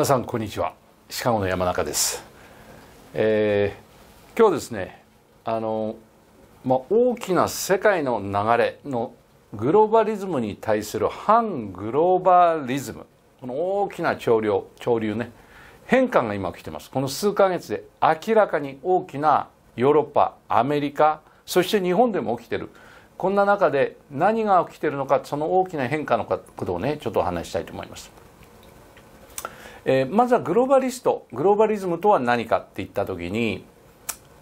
皆さんこんにちはシカゴの山中です、えー、今日ですねあの、まあ、大きな世界の流れのグローバリズムに対する反グローバリズムこの大きな潮流潮流ね変化が今起きてますこの数ヶ月で明らかに大きなヨーロッパアメリカそして日本でも起きてるこんな中で何が起きてるのかその大きな変化のことをねちょっとお話したいと思います。えー、まずはグローバリストグローバリズムとは何かっていった時に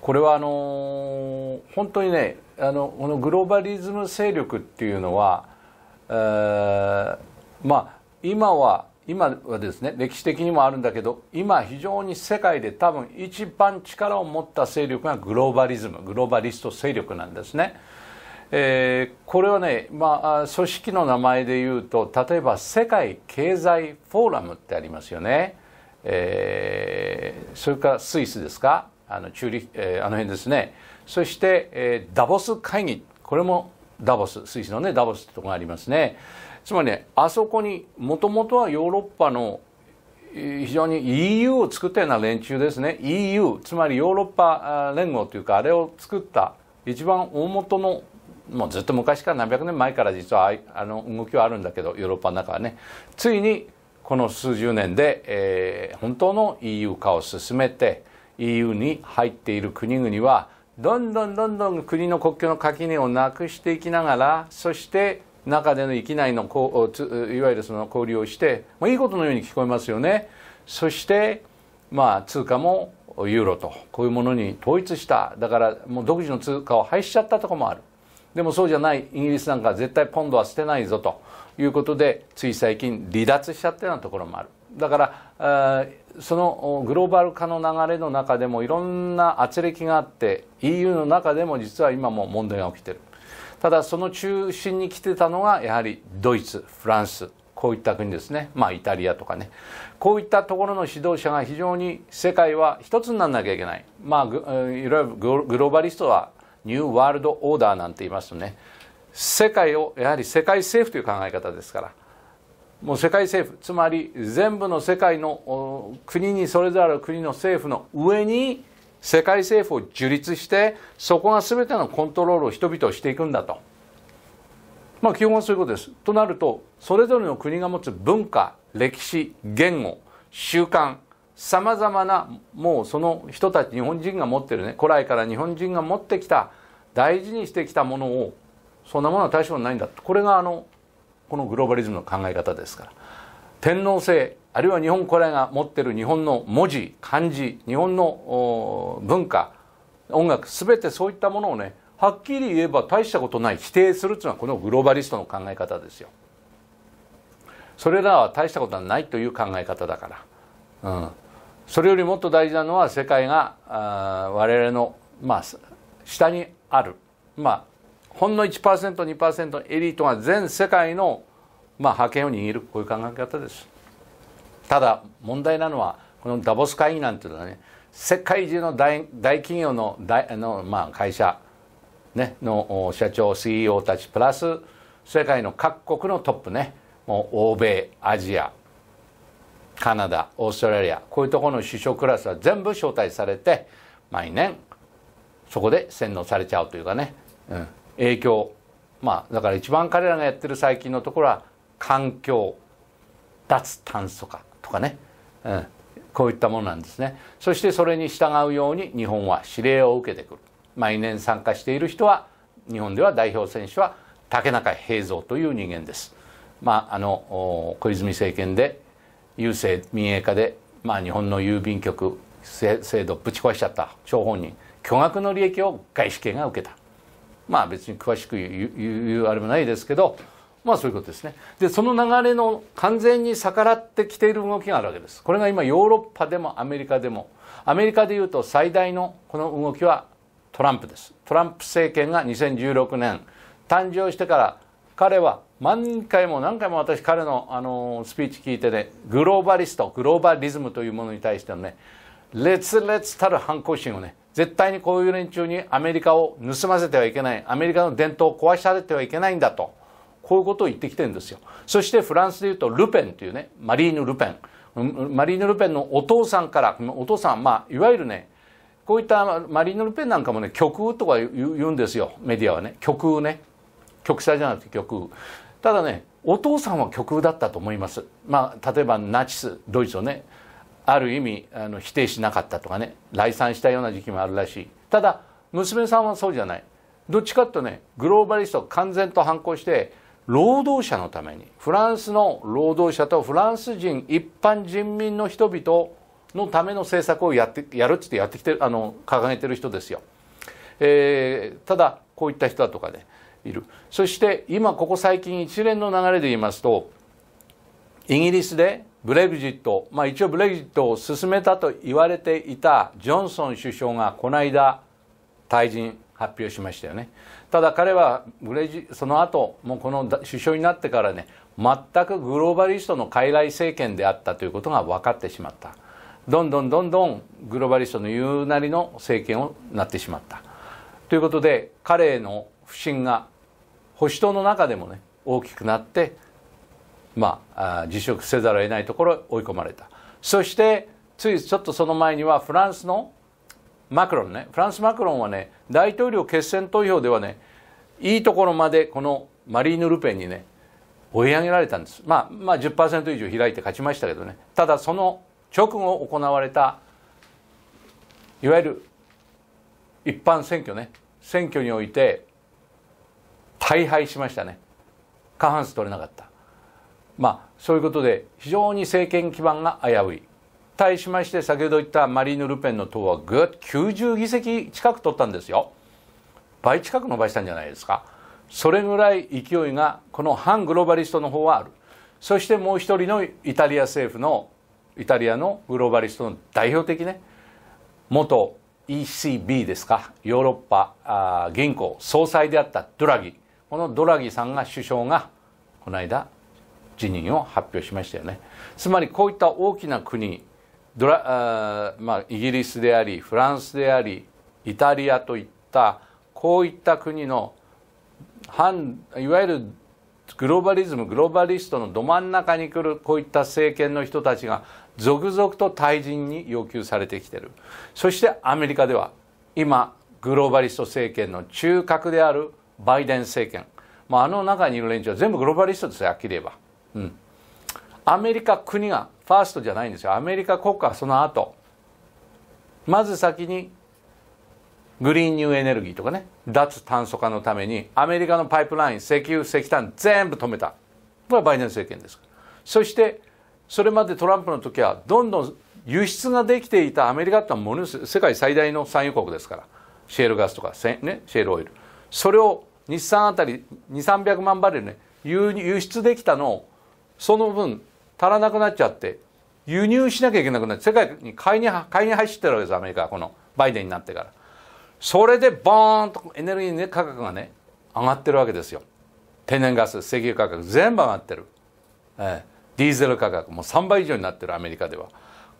これはあのー、本当にねあのこのグローバリズム勢力っていうのは、えー、まあ今は今はですね歴史的にもあるんだけど今非常に世界で多分一番力を持った勢力がグローバリズムグローバリスト勢力なんですね。えー、これはね、まあ、組織の名前で言うと例えば世界経済フォーラムってありますよね、えー、それからスイスですかあのチューリ、えー、あの辺ですねそして、えー、ダボス会議これもダボススイスのねダボスってとこがありますねつまりねあそこにもともとはヨーロッパの非常に EU を作ったような連中ですね EU つまりヨーロッパ連合というかあれを作った一番大元のもうずっと昔から何百年前から実はあの動きはあるんだけどヨーロッパの中はねついにこの数十年で、えー、本当の EU 化を進めて EU に入っている国々はどんどんどんどん国の国境の垣根をなくしていきながらそして中での域内のこういわゆるその交流をしてもういいことのように聞こえますよね。そしてまあ通貨もユーロとこういうものに統一しただからもう独自の通貨を廃止しちゃったとこもある。でもそうじゃないイギリスなんか絶対ポンドは捨てないぞということでつい最近離脱しちゃったようなところもあるだからそのグローバル化の流れの中でもいろんな圧力があって EU の中でも実は今も問題が起きてるただその中心に来てたのがやはりドイツフランスこういった国ですねまあイタリアとかねこういったところの指導者が非常に世界は一つにならなきゃいけないまあいわゆるグローバリストはニューワールドオーダーなんて言いますとね世界をやはり世界政府という考え方ですからもう世界政府つまり全部の世界の国にそれぞれの国の政府の上に世界政府を樹立してそこが全てのコントロールを人々をしていくんだと。まあ、基本はそういうことです。となるとそれぞれの国が持つ文化歴史言語習慣さまざまなもうその人たち日本人が持ってるね古来から日本人が持ってきた大事にしてきたものをそんなものは大したことないんだこれがあのこのグローバリズムの考え方ですから天皇制あるいは日本古来が持ってる日本の文字漢字日本の文化音楽全てそういったものをねはっきり言えば大したことない否定するっていうのはこのグローバリストの考え方ですよ。それらは大したことはないという考え方だから。うんそれよりもっと大事なのは世界があ我々の、まあ、下にある、まあ、ほんの 1%2% のエリートが全世界の、まあ、覇権を握るこういう考え方ですただ問題なのはこのダボス会議なんていうのはね世界中の大企業の大あの、まあ、会社、ね、の社長 CEO たちプラス世界の各国のトップねもう欧米アジアカナダオーストラリアこういうところの首相クラスは全部招待されて毎年そこで洗脳されちゃうというかね、うん、影響まあだから一番彼らがやってる最近のところは環境脱炭素化とかね、うん、こういったものなんですねそしてそれに従うように日本は指令を受けてくる毎年参加している人は日本では代表選手は竹中平蔵という人間ですまああの小泉政権で郵政民営化で、まあ、日本の郵便局制度ぶち壊しちゃった張本人巨額の利益を外資系が受けたまあ別に詳しく言うあれもないですけどまあそういうことですねでその流れの完全に逆らってきている動きがあるわけですこれが今ヨーロッパでもアメリカでもアメリカでいうと最大のこの動きはトランプですトランプ政権が2016年誕生してから彼は何回も何回も私彼のあのスピーチ聞いてね、グローバリストグローバリズムというものに対してのね烈烈たる反抗心をね絶対にこういう連中にアメリカを盗ませてはいけないアメリカの伝統を壊されてはいけないんだとこういうことを言ってきてるんですよそしてフランスでいうとルペンというねマリーヌ・ルペンマリーヌ・ルペンのお父さんからお父さんまあいわゆるねこういったマリーヌ・ルペンなんかもね極右とか言うんですよメディアはね極右ね極左じゃなくて右ただねお父さんは極右だったと思います、まあ、例えばナチスドイツをねある意味あの否定しなかったとかね来賛したような時期もあるらしいただ娘さんはそうじゃないどっちかとねグローバリスト完全と反抗して労働者のためにフランスの労働者とフランス人一般人民の人々のための政策をやってやるっつってやってきてあの掲げてる人ですよ、えー、ただこういった人だとかねいるそして今ここ最近一連の流れで言いますとイギリスでブレグジット、まあ、一応ブレグジットを進めたと言われていたジョンソン首相がこの間退陣発表しましたよねただ彼はブレジその後もうこの首相になってからね全くグローバリストの傀儡政権であったということが分かってしまったどんどんどんどんグローバリストの言うなりの政権をなってしまったということで彼への不信が保守党の中でもね大きくなってまあ辞職せざるを得ないところ追い込まれたそしてついちょっとその前にはフランスのマクロンねフランス・マクロンはね大統領決選投票ではねいいところまでこのマリーヌ・ルペンにね追い上げられたんですまあまあ10%以上開いて勝ちましたけどねただその直後行われたいわゆる一般選挙ね選挙において大敗しましたね過半数取れなかったまあそういうことで非常に政権基盤が危うい対しまして先ほど言ったマリーヌ・ルペンの党はぐっ90議席近く取ったんですよ倍近く伸ばしたんじゃないですかそれぐらい勢いがこの反グローバリストの方はあるそしてもう一人のイタリア政府のイタリアのグローバリストの代表的ね元 ECB ですかヨーロッパ銀行総裁であったドラギこのドラギさんが首相がこの間辞任を発表しましたよねつまりこういった大きな国ドラあ、まあ、イギリスでありフランスでありイタリアといったこういった国の反いわゆるグローバリズムグローバリストのど真ん中に来るこういった政権の人たちが続々と退陣に要求されてきてるそしてアメリカでは今グローバリスト政権の中核であるバイデン政権、まあ、あの中にいる連中は全部グローバリストですよあっきり言えば、うん、アメリカ国がファーストじゃないんですよアメリカ国家はその後まず先にグリーンニューエネルギーとかね脱炭素化のためにアメリカのパイプライン石油石炭全部止めたこれはバイデン政権ですそしてそれまでトランプの時はどんどん輸出ができていたアメリカってのはもの世界最大の産油国ですからシェールガスとか、ね、シェールオイルそれを日産あたり2300万バレルね輸出できたのをその分足らなくなっちゃって輸入しなきゃいけなくなって世界に買いに買いに走ってるわけですアメリカはこのバイデンになってからそれでボーンとエネルギー、ね、価格がね上がってるわけですよ天然ガス石油価格全部上がってる、えディーゼル価格も3倍以上になってるアメリカでは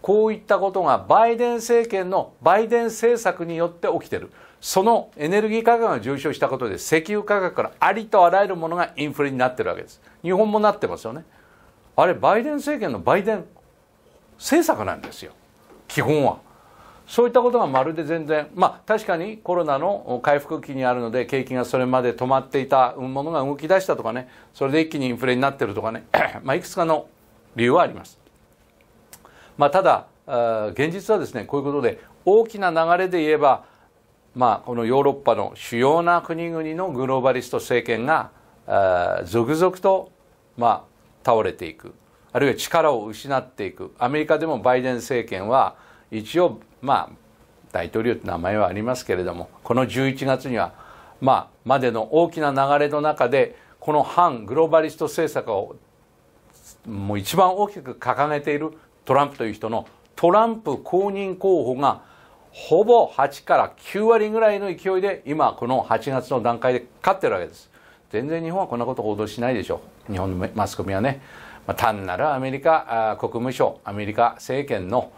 こういったことがバイデン政権のバイデン政策によって起きてるそのエネルギー価格が上昇したことで石油価格からありとあらゆるものがインフレになってるわけです日本もなってますよねあれバイデン政権のバイデン政策なんですよ基本はそういったことがまるで全然まあ確かにコロナの回復期にあるので景気がそれまで止まっていたものが動き出したとかねそれで一気にインフレになってるとかね まあいくつかの理由はあります、まあ、ただ現実はですねこういうことで大きな流れで言えばまあ、このヨーロッパの主要な国々のグローバリスト政権が続々と、まあ、倒れていくあるいは力を失っていくアメリカでもバイデン政権は一応、まあ、大統領って名前はありますけれどもこの11月には、まあ、までの大きな流れの中でこの反グローバリスト政策をもう一番大きく掲げているトランプという人のトランプ公認候補がほぼ8から9割ぐらいの勢いで今この8月の段階で勝ってるわけです全然日本はこんなこと報道しないでしょう日本のマスコミはね、まあ、単なるアメリカ国務省アメリカ政権の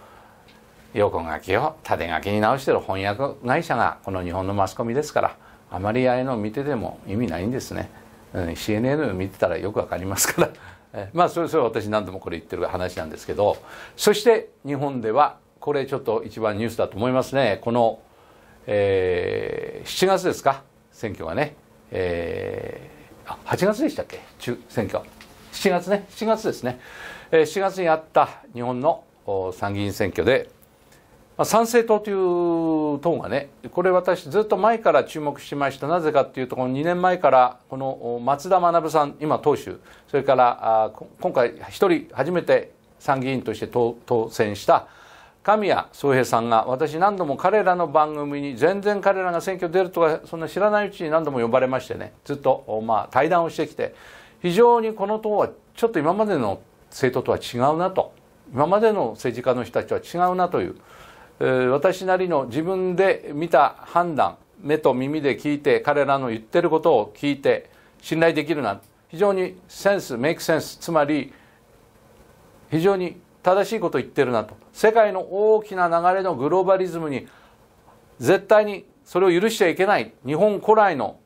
横書きを縦書きに直してる翻訳会社がこの日本のマスコミですからあまりああいうのを見てても意味ないんですね、うん、CNN を見てたらよくわかりますからまあそれそれ私何度もこれ言ってる話なんですけどそして日本ではこれちょっと一番ニュースだと思いますね。この、えー、7月ですか、選挙がね。えー、あ、8月でしたっけ中、選挙。7月ね、7月ですね。えー、7月にあった日本の参議院選挙で、まあ、参政党という党がね、これ私ずっと前から注目しました。なぜかというと、この2年前から、この松田学さん、今党首、それから、あ今回一人初めて参議院として当選した神谷宗平さんが私何度も彼らの番組に全然彼らが選挙出るとかそんな知らないうちに何度も呼ばれましてねずっとまあ対談をしてきて非常にこの党はちょっと今までの政党とは違うなと今までの政治家の人たちは違うなという、えー、私なりの自分で見た判断目と耳で聞いて彼らの言ってることを聞いて信頼できるな非常にセンスメイクセンスつまり非常に正しいことを言ってるなと世界の大きな流れのグローバリズムに絶対にそれを許しちゃいけない日本古来の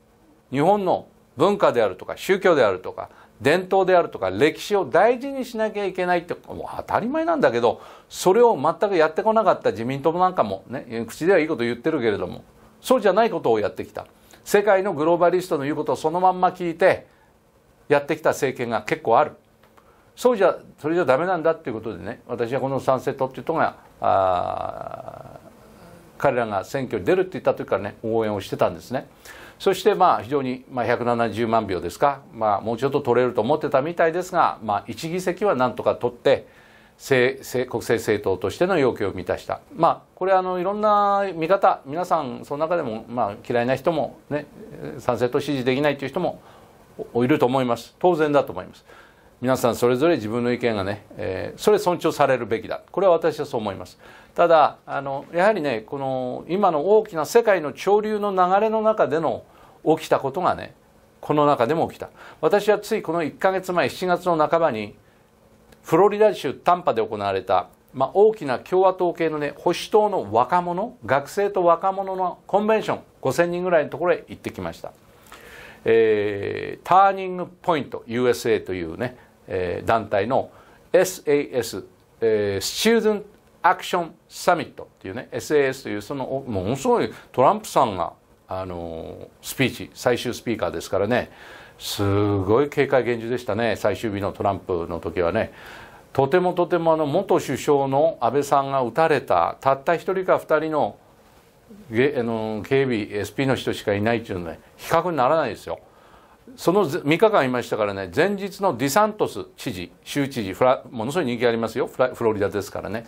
日本の文化であるとか宗教であるとか伝統であるとか歴史を大事にしなきゃいけないってもう当たり前なんだけどそれを全くやってこなかった自民党なんかもね口ではいいこと言ってるけれどもそうじゃないことをやってきた世界のグローバリストの言うことをそのまんま聞いてやってきた政権が結構ある。そうじゃそれじゃダメなんだっていうことでね私はこのサンセットっていうとがあ彼らが選挙に出るって言った時からね応援をしてたんですねそしてまあ非常に、まあ、170万票ですか、まあ、もうちょっと取れると思ってたみたいですが、まあ、1議席はなんとか取って国政政党としての要求を満たした、まあ、これあのいろんな見方皆さんその中でも、まあ、嫌いな人も、ね、賛成と支持できないという人もいると思います当然だと思います。皆さんそれぞれ自分の意見がね、えー、それ尊重されるべきだこれは私はそう思いますただあのやはりねこの今の大きな世界の潮流の流れの中での起きたことがねこの中でも起きた私はついこの1か月前7月の半ばにフロリダ州タンパで行われた、まあ、大きな共和党系のね保守党の若者学生と若者のコンベンション5000人ぐらいのところへ行ってきましたえー、ターニングポイント USA というねえ団体の SAS、えー、スチューデンアクションサミットっていうね SAS というそのものすごいトランプさんがあのスピーチ最終スピーカーですからねすごい警戒厳重でしたね最終日のトランプの時はねとてもとてもあの元首相の安倍さんが撃たれたたった1人か2人のあの警備 SP の人しかいないっていうのは、ね、比較にならないですよ。その3日間いましたからね、前日のディサントス知事、州知事、ものすごい人気ありますよ、フロリダですからね。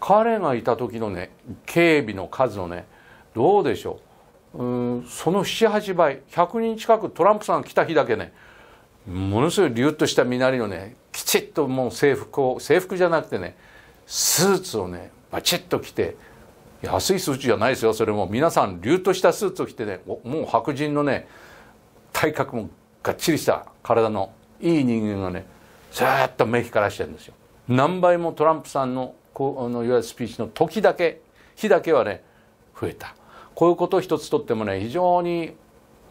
彼がいた時のね、警備の数のね、どうでしょう。うんその7、8倍、100人近くトランプさんが来た日だけね、ものすごいりゅッとした身なりのね、きちっともう制服を、制服じゃなくてね、スーツをね、バチッと着て、安いスーツじゃないですよ、それも。皆さん、りゅッとしたスーツを着てね、もう白人のね、体格もがっちりした体のいい人間がねずっと目光らしてるんですよ何倍もトランプさんのこのいわゆるスピーチの時だけ日だけはね増えたこういうこと一つとってもね非常に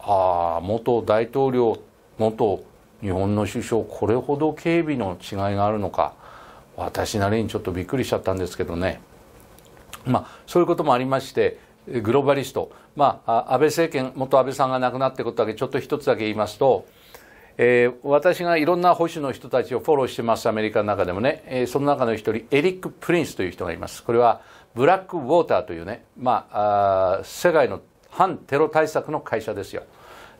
ああ元大統領元日本の首相これほど警備の違いがあるのか私なりにちょっとびっくりしちゃったんですけどねまあそういうこともありましてグローバリスト、まあ、安倍政権元安倍さんが亡くなってことだけちょっと一つだけ言いますと、えー、私がいろんな保守の人たちをフォローしてますアメリカの中でもね、えー、その中の一人エリック・プリンスという人がいますこれはブラック・ウォーターというね、まあ、あ世界の反テロ対策の会社ですよ、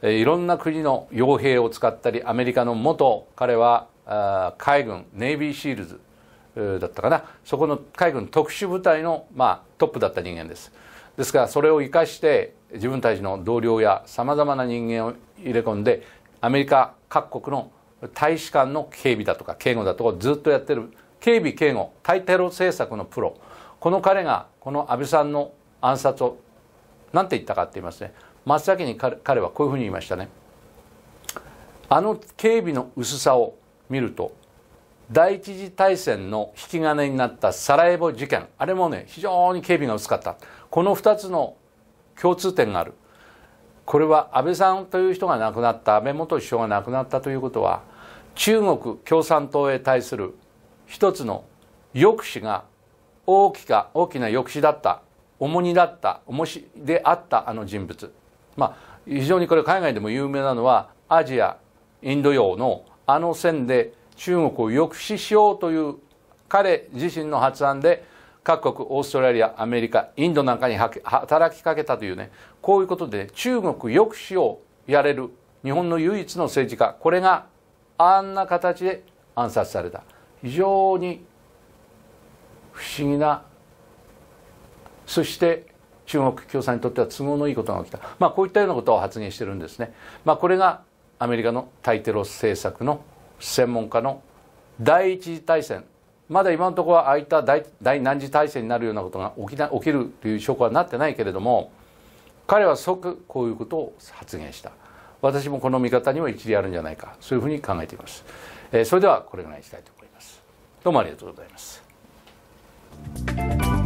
えー、いろんな国の傭兵を使ったりアメリカの元彼はあ海軍ネイビーシールズだったかなそこの海軍特殊部隊の、まあ、トップだった人間です。ですからそれを生かして自分たちの同僚やさまざまな人間を入れ込んでアメリカ各国の大使館の警備だとか警護だとかずっとやってる警備警護対テロ政策のプロこの彼がこの安倍さんの暗殺を何て言ったかって言いますね真っ先に彼はこういうふうに言いましたねあの警備の薄さを見ると第一次大戦の引き金になったサラエボ事件あれもね非常に警備が薄かったこの2つの共通点があるこれは安倍さんという人が亡くなった安倍元首相が亡くなったということは中国共産党へ対する一つの抑止が大きか大きな抑止だった重荷だった重しであったあの人物まあ非常にこれ海外でも有名なのはアジアインド洋のあの線で中国を抑止しようという彼自身の発案で各国オーストラリアアメリカインドなんかに働きかけたというねこういうことで中国抑止をやれる日本の唯一の政治家これがあんな形で暗殺された非常に不思議なそして中国共産にとっては都合のいいことが起きた、まあ、こういったようなことを発言してるんですね、まあ、これがアメリカの対テロ政策の専門家の第一次大戦まだ今のところはああいった第何次大戦になるようなことが起きな起きるという証拠はなってないけれども彼は即こういうことを発言した私もこの見方には一理あるんじゃないかそういうふうに考えています、えー、それではこれぐらいにしたいと思いますどうもありがとうございます